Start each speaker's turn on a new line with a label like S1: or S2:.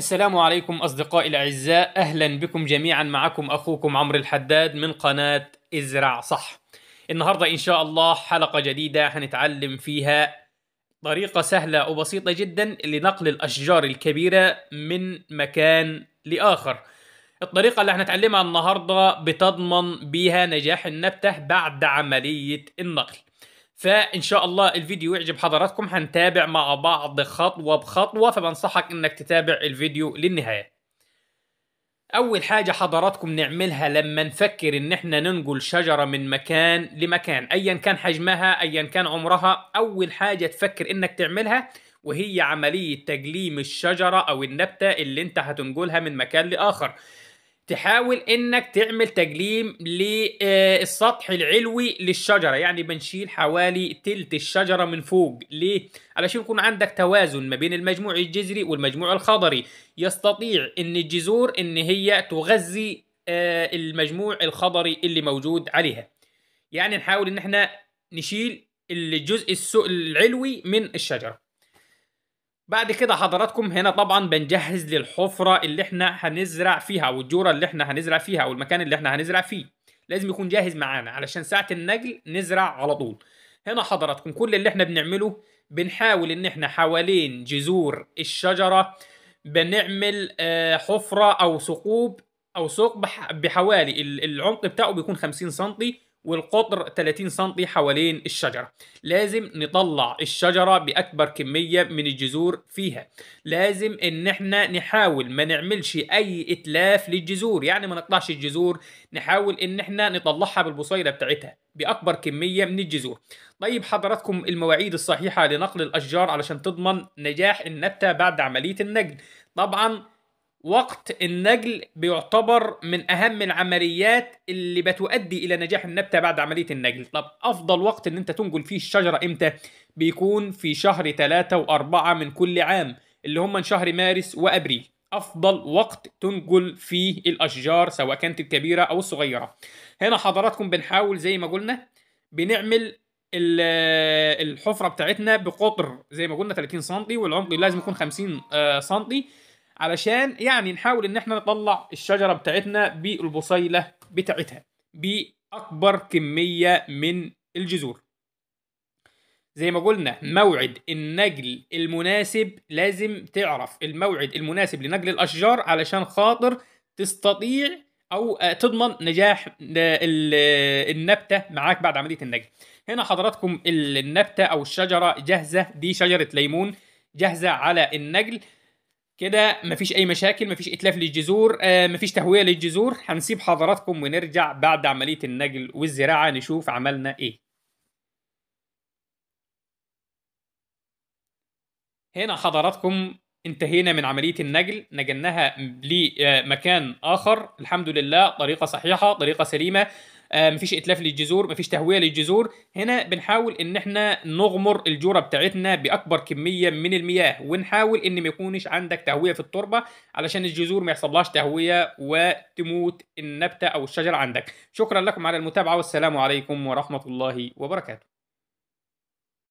S1: السلام عليكم أصدقائي الأعزاء أهلا بكم جميعا معكم أخوكم عمرو الحداد من قناة ازرع صح النهاردة إن شاء الله حلقة جديدة هنتعلم فيها طريقة سهلة وبسيطة جدا لنقل الأشجار الكبيرة من مكان لآخر الطريقة اللي هنتعلمها النهاردة بتضمن بيها نجاح النبتة بعد عملية النقل فان شاء الله الفيديو يعجب حضراتكم هنتابع مع بعض خطوه بخطوه فبنصحك انك تتابع الفيديو للنهايه اول حاجه حضراتكم نعملها لما نفكر ان احنا ننقل شجره من مكان لمكان ايا كان حجمها ايا كان عمرها اول حاجه تفكر انك تعملها وهي عمليه تجليم الشجره او النبته اللي انت هتنقلها من مكان لاخر تحاول انك تعمل تجليم للسطح آه، العلوي للشجره يعني بنشيل حوالي تلت الشجره من فوق ليه علشان يكون عندك توازن ما بين المجموع الجذري والمجموع الخضري يستطيع ان الجذور ان هي تغذي آه، المجموع الخضري اللي موجود عليها يعني نحاول ان احنا نشيل الجزء العلوي من الشجره بعد كده حضراتكم هنا طبعا بنجهز للحفرة اللي احنا هنزرع فيها او الجورة اللي احنا هنزرع فيها او المكان اللي احنا هنزرع فيه لازم يكون جاهز معانا علشان ساعة النجل نزرع على طول هنا حضراتكم كل اللي احنا بنعمله بنحاول ان احنا حوالين جذور الشجرة بنعمل آه، حفرة او ثقوب او ثقب بحوالي العمق بتاعه بيكون 50 سنتي والقطر 30 سم حوالين الشجرة لازم نطلع الشجرة بأكبر كمية من الجذور فيها لازم ان احنا نحاول ما نعملش اي اتلاف للجذور يعني ما نقطعش الجذور نحاول ان احنا نطلعها بالبصيلة بتاعتها بأكبر كمية من الجذور طيب حضراتكم المواعيد الصحيحة لنقل الأشجار علشان تضمن نجاح النبتة بعد عملية النجد طبعا وقت النجل بيعتبر من اهم العمليات اللي بتؤدي الى نجاح النبته بعد عمليه النجل طب افضل وقت ان انت تنجل فيه الشجره امتى بيكون في شهر 3 و4 من كل عام اللي هم شهر مارس وابريل افضل وقت تنجل فيه الاشجار سواء كانت الكبيره او الصغيره هنا حضراتكم بنحاول زي ما قلنا بنعمل الحفره بتاعتنا بقطر زي ما قلنا 30 سم والعمق لازم يكون 50 آه، سم علشان يعني نحاول ان احنا نطلع الشجره بتاعتنا بالبصيله بتاعتها باكبر كميه من الجذور زي ما قلنا موعد النجل المناسب لازم تعرف الموعد المناسب لنجل الاشجار علشان خاطر تستطيع او آه، تضمن نجاح آه، آه، النبته معاك بعد عمليه النجل هنا حضراتكم النبته او الشجره جاهزه دي شجره ليمون جاهزه على النجل كده مفيش اي مشاكل مفيش اتلاف للجذور آه، مفيش تهويه للجذور هنسيب حضراتكم ونرجع بعد عمليه النجل والزراعه نشوف عملنا ايه هنا حضراتكم انتهينا من عمليه النجل نجلناها لمكان اخر الحمد لله طريقه صحيحه طريقه سليمه آه، مفيش اتلاف للجذور مفيش تهويه للجذور هنا بنحاول ان احنا نغمر الجوره بتاعتنا باكبر كميه من المياه ونحاول ان ما يكونش عندك تهويه في التربه علشان الجذور ما يحصلهاش تهويه وتموت النبته او الشجره عندك شكرا لكم على المتابعه والسلام عليكم ورحمه الله وبركاته